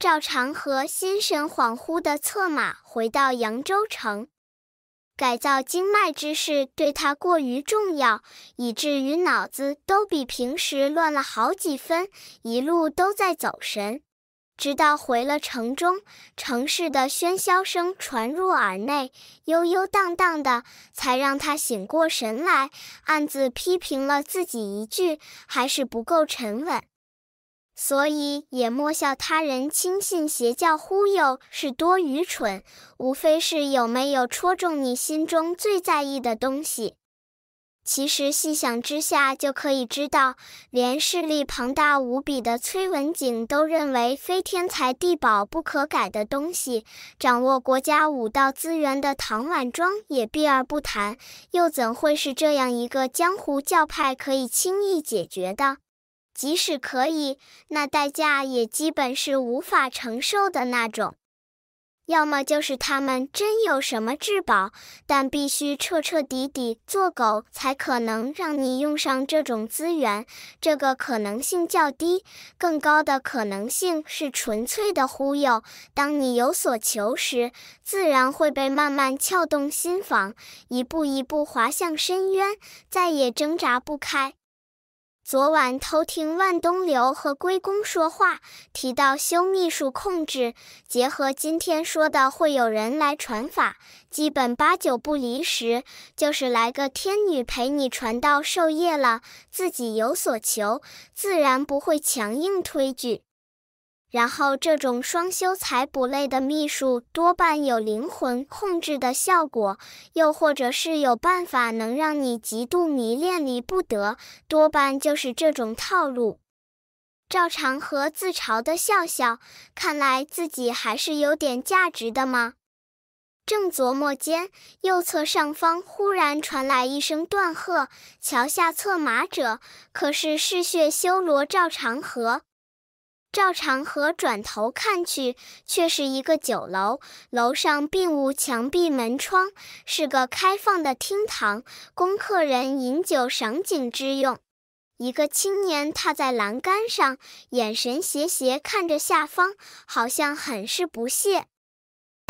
赵长河心神恍惚地策马回到扬州城，改造经脉之事对他过于重要，以至于脑子都比平时乱了好几分，一路都在走神。直到回了城中，城市的喧嚣声传入耳内，悠悠荡荡的，才让他醒过神来，暗自批评了自己一句：还是不够沉稳。所以也莫笑他人轻信邪教忽悠是多愚蠢，无非是有没有戳中你心中最在意的东西。其实细想之下就可以知道，连势力庞大无比的崔文景都认为非天才地宝不可改的东西，掌握国家武道资源的唐婉庄也避而不谈，又怎会是这样一个江湖教派可以轻易解决的？即使可以，那代价也基本是无法承受的那种。要么就是他们真有什么至宝，但必须彻彻底底做狗才可能让你用上这种资源，这个可能性较低。更高的可能性是纯粹的忽悠。当你有所求时，自然会被慢慢撬动心房，一步一步滑向深渊，再也挣扎不开。昨晚偷听万东流和龟公说话，提到修秘术控制，结合今天说的会有人来传法，基本八九不离十，就是来个天女陪你传道授业了。自己有所求，自然不会强硬推举。然后这种双修才不累的秘术，多半有灵魂控制的效果，又或者是有办法能让你极度迷恋离不得，多半就是这种套路。赵长河自嘲的笑笑，看来自己还是有点价值的嘛。正琢磨间，右侧上方忽然传来一声断喝：“桥下策马者，可是嗜血修罗赵长河？”赵长河转头看去，却是一个酒楼，楼上并无墙壁门窗，是个开放的厅堂，供客人饮酒赏景之用。一个青年踏在栏杆上，眼神斜斜看着下方，好像很是不屑。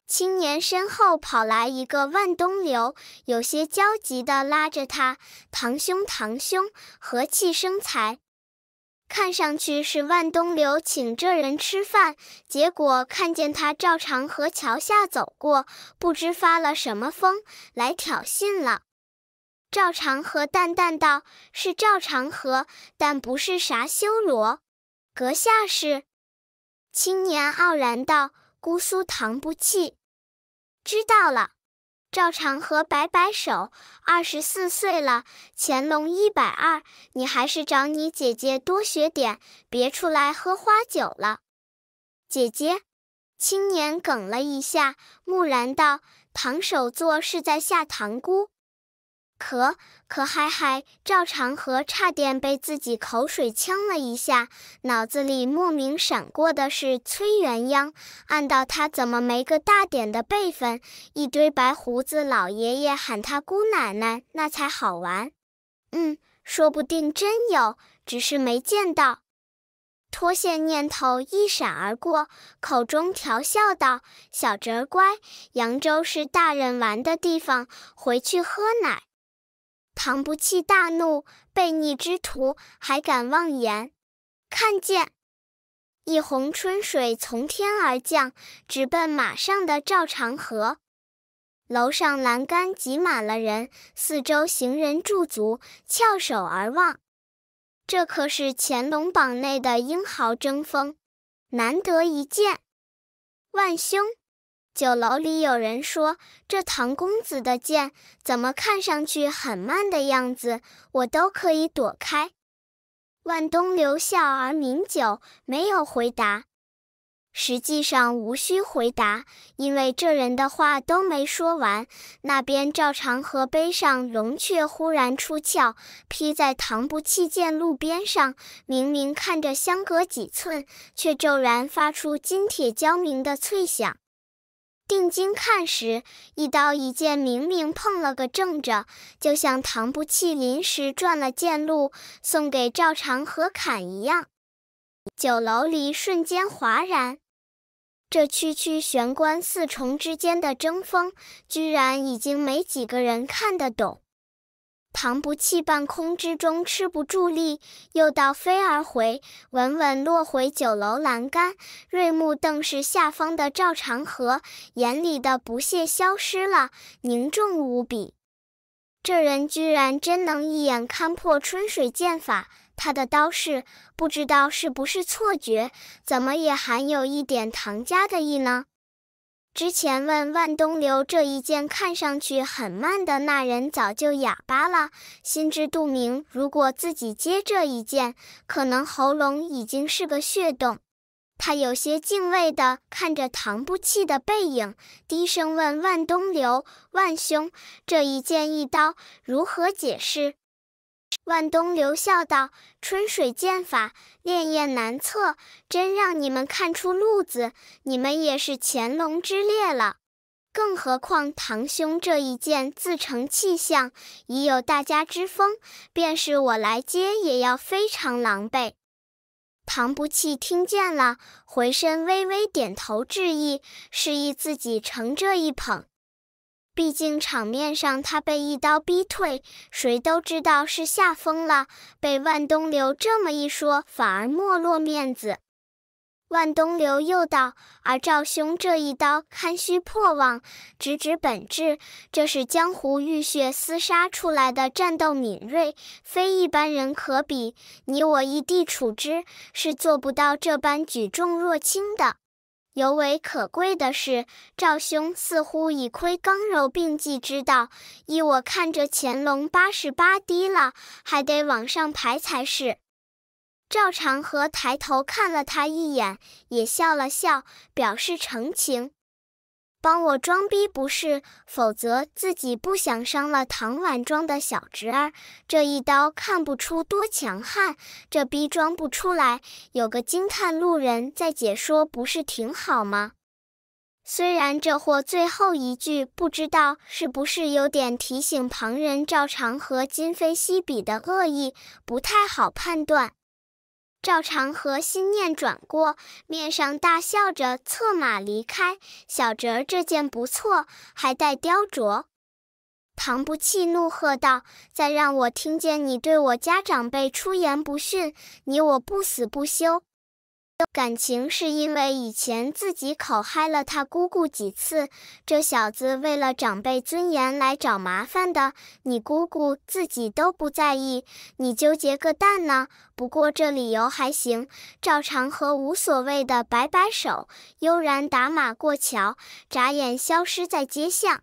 青年身后跑来一个万东流，有些焦急地拉着他：“堂兄，堂兄，和气生财。”看上去是万东流请这人吃饭，结果看见他照常和桥下走过，不知发了什么疯来挑衅了。赵长河淡淡道：“是赵长河，但不是啥修罗，阁下是？”青年傲然道：“姑苏唐不弃，知道了。”赵长河摆摆手：“二十四岁了，乾隆一百二，你还是找你姐姐多学点，别出来喝花酒了。”姐姐，青年哽了一下，木然道：“唐首座是在下堂姑。”可可嗨嗨，赵长河差点被自己口水呛了一下，脑子里莫名闪过的是崔元央，暗道他怎么没个大点的辈分？一堆白胡子老爷爷喊他姑奶奶，那才好玩。嗯，说不定真有，只是没见到。脱线念头一闪而过，口中调笑道：“小侄儿乖，扬州是大人玩的地方，回去喝奶。”唐不弃大怒，悖逆之徒还敢妄言？看见，一泓春水从天而降，直奔马上的赵长河。楼上栏杆挤满了人，四周行人驻足，翘首而望。这可是乾隆榜内的英豪争锋，难得一见。万兄。酒楼里有人说：“这唐公子的剑怎么看上去很慢的样子？我都可以躲开。”万东流笑而抿酒，没有回答。实际上无需回答，因为这人的话都没说完。那边照常河碑上龙雀忽然出鞘，劈在唐不弃剑路边上，明明看着相隔几寸，却骤然发出金铁交鸣的脆响。定睛看时，一刀一剑明明碰了个正着，就像唐不弃临时转了剑路，送给赵长河砍一样。酒楼里瞬间哗然，这区区玄关四重之间的争锋，居然已经没几个人看得懂。唐不弃半空之中吃不住力，又倒飞而回，稳稳落回酒楼栏杆。瑞木瞪视下方的赵长河，眼里的不屑消失了，凝重无比。这人居然真能一眼看破春水剑法，他的刀势，不知道是不是错觉，怎么也含有一点唐家的意呢？之前问万东流这一剑看上去很慢的那人早就哑巴了，心知肚明。如果自己接这一剑，可能喉咙已经是个血洞。他有些敬畏的看着唐不弃的背影，低声问万东流：“万兄，这一剑一刀如何解释？”万东流笑道：“春水剑法，练艳难测，真让你们看出路子，你们也是潜龙之列了。更何况堂兄这一剑自成气象，已有大家之风，便是我来接，也要非常狼狈。”唐不弃听见了，回身微微点头致意，示意自己承这一捧。毕竟场面上他被一刀逼退，谁都知道是吓疯了。被万东流这么一说，反而没落面子。万东流又道：“而赵兄这一刀堪虚破网，直指本质，这是江湖浴血厮杀出来的战斗敏锐，非一般人可比。你我异地处之，是做不到这般举重若轻的。”尤为可贵的是，赵兄似乎已窥刚柔并济之道。依我看，这乾隆八十八低了，还得往上排才是。赵长河抬头看了他一眼，也笑了笑，表示成情。帮我装逼不是，否则自己不想伤了唐婉庄的小侄儿。这一刀看不出多强悍，这逼装不出来，有个惊叹路人在解说不是挺好吗？虽然这货最后一句不知道是不是有点提醒旁人照常和今非昔比的恶意，不太好判断。赵长河心念转过，面上大笑着，策马离开。小哲，这件不错，还带雕琢。唐不弃怒喝道：“再让我听见你对我家长辈出言不逊，你我不死不休！”感情是因为以前自己考嗨了他姑姑几次，这小子为了长辈尊严来找麻烦的。你姑姑自己都不在意，你纠结个蛋呢？不过这理由还行，照常和无所谓的摆摆手，悠然打马过桥，眨眼消失在街巷。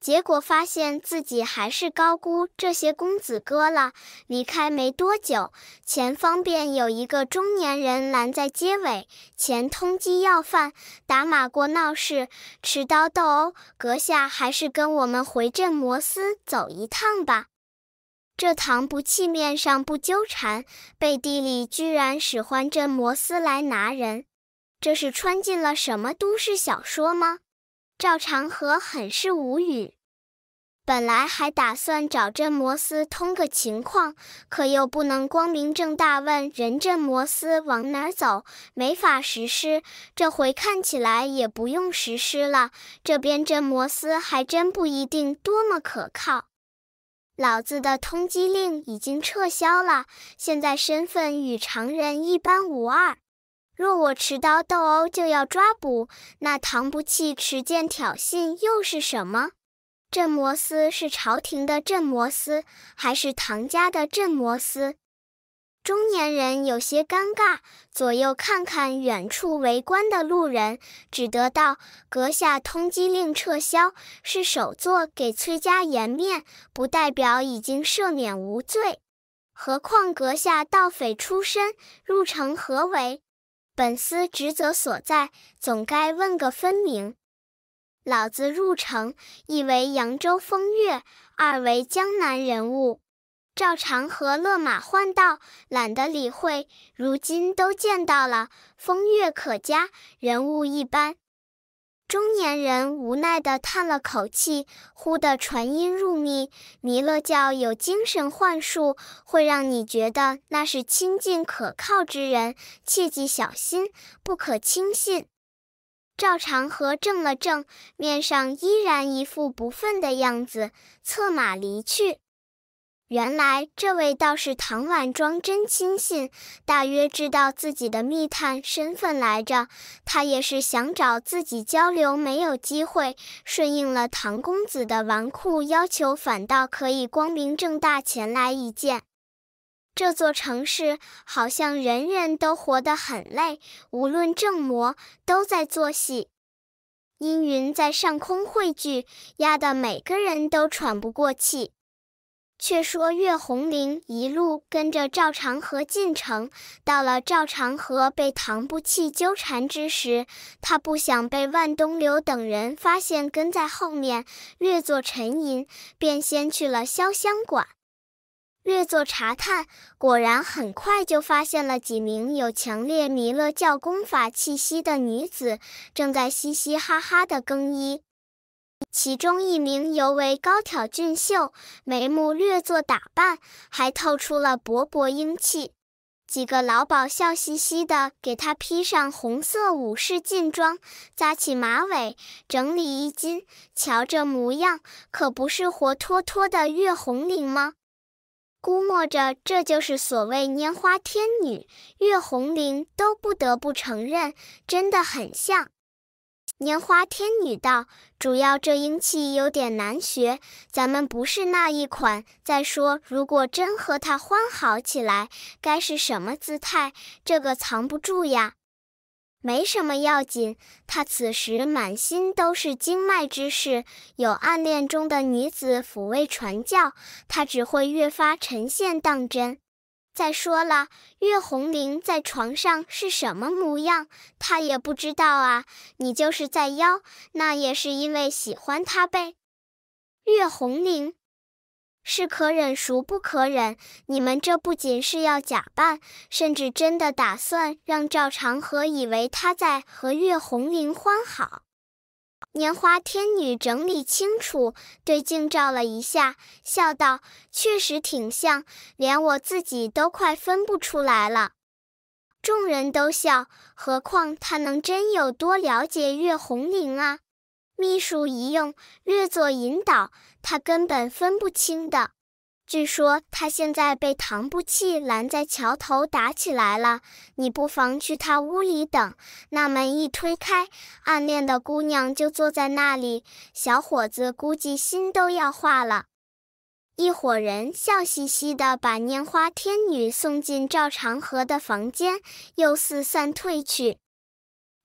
结果发现自己还是高估这些公子哥了。离开没多久，前方便有一个中年人拦在街尾，前通缉要犯打马过闹市，持刀斗殴。阁下还是跟我们回镇摩斯走一趟吧。这堂不气面上不纠缠，背地里居然使唤镇摩斯来拿人，这是穿进了什么都市小说吗？赵长河很是无语，本来还打算找镇摩司通个情况，可又不能光明正大问人，镇摩司往哪走，没法实施。这回看起来也不用实施了，这边镇摩司还真不一定多么可靠。老子的通缉令已经撤销了，现在身份与常人一般无二。若我持刀斗殴就要抓捕，那唐不弃持剑挑衅又是什么？镇摩司是朝廷的镇摩司，还是唐家的镇摩司？中年人有些尴尬，左右看看远处围观的路人，只得道：“阁下通缉令撤销，是首座给崔家颜面，不代表已经赦免无罪。何况阁下盗匪出身，入城何为？”本司职责所在，总该问个分明。老子入城，一为扬州风月，二为江南人物。赵长河勒马换道，懒得理会。如今都见到了，风月可佳，人物一般。中年人无奈地叹了口气，忽地传音入密：“弥勒教有精神幻术，会让你觉得那是亲近可靠之人，切记小心，不可轻信。”赵长河怔了怔，面上依然一副不忿的样子，策马离去。原来这位道士唐婉庄真亲信，大约知道自己的密探身份来着。他也是想找自己交流，没有机会，顺应了唐公子的纨绔要求，反倒可以光明正大前来一见。这座城市好像人人都活得很累，无论正魔都在做戏。阴云在上空汇聚，压得每个人都喘不过气。却说岳红菱一路跟着赵长河进城，到了赵长河被唐不弃纠缠之时，他不想被万东流等人发现跟在后面，略作沉吟，便先去了潇湘馆，略作查探，果然很快就发现了几名有强烈弥勒教功法气息的女子，正在嘻嘻哈哈的更衣。其中一名尤为高挑俊秀，眉目略作打扮，还透出了勃勃英气。几个老鸨笑嘻嘻的给他披上红色武士劲装，扎起马尾，整理衣襟。瞧这模样，可不是活脱脱的月红绫吗？估摸着这就是所谓拈花天女月红绫，都不得不承认，真的很像。拈花天女道，主要这英气有点难学，咱们不是那一款。再说，如果真和他欢好起来，该是什么姿态？这个藏不住呀。没什么要紧，他此时满心都是经脉之事，有暗恋中的女子抚慰传教，他只会越发呈现当真。再说了，岳红玲在床上是什么模样，他也不知道啊。你就是在邀，那也是因为喜欢他呗。岳红玲，是可忍孰不可忍？你们这不仅是要假扮，甚至真的打算让赵长河以为他在和岳红玲欢好。年华天女整理清楚，对镜照了一下，笑道：“确实挺像，连我自己都快分不出来了。”众人都笑，何况他能真有多了解月红绫啊？秘书一用略作引导，他根本分不清的。据说他现在被唐不弃拦在桥头打起来了，你不妨去他屋里等。那门一推开，暗恋的姑娘就坐在那里，小伙子估计心都要化了。一伙人笑嘻嘻的把拈花天女送进赵长河的房间，又四散退去。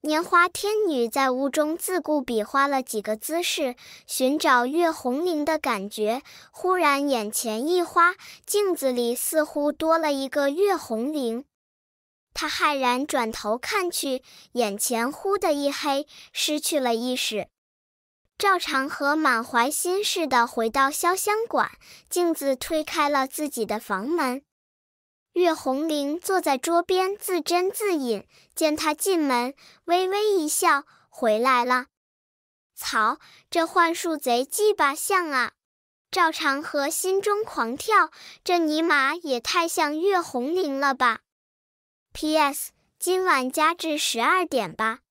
年华天女在屋中自顾比划了几个姿势，寻找月红绫的感觉。忽然眼前一花，镜子里似乎多了一个月红绫。她骇然转头看去，眼前忽的一黑，失去了意识。赵长河满怀心事的回到潇湘馆，镜子推开了自己的房门。岳红玲坐在桌边自斟自饮，见他进门，微微一笑：“回来了。”草，这幻术贼技吧像啊！赵长河心中狂跳，这尼玛也太像岳红玲了吧？P.S. 今晚加至十二点吧。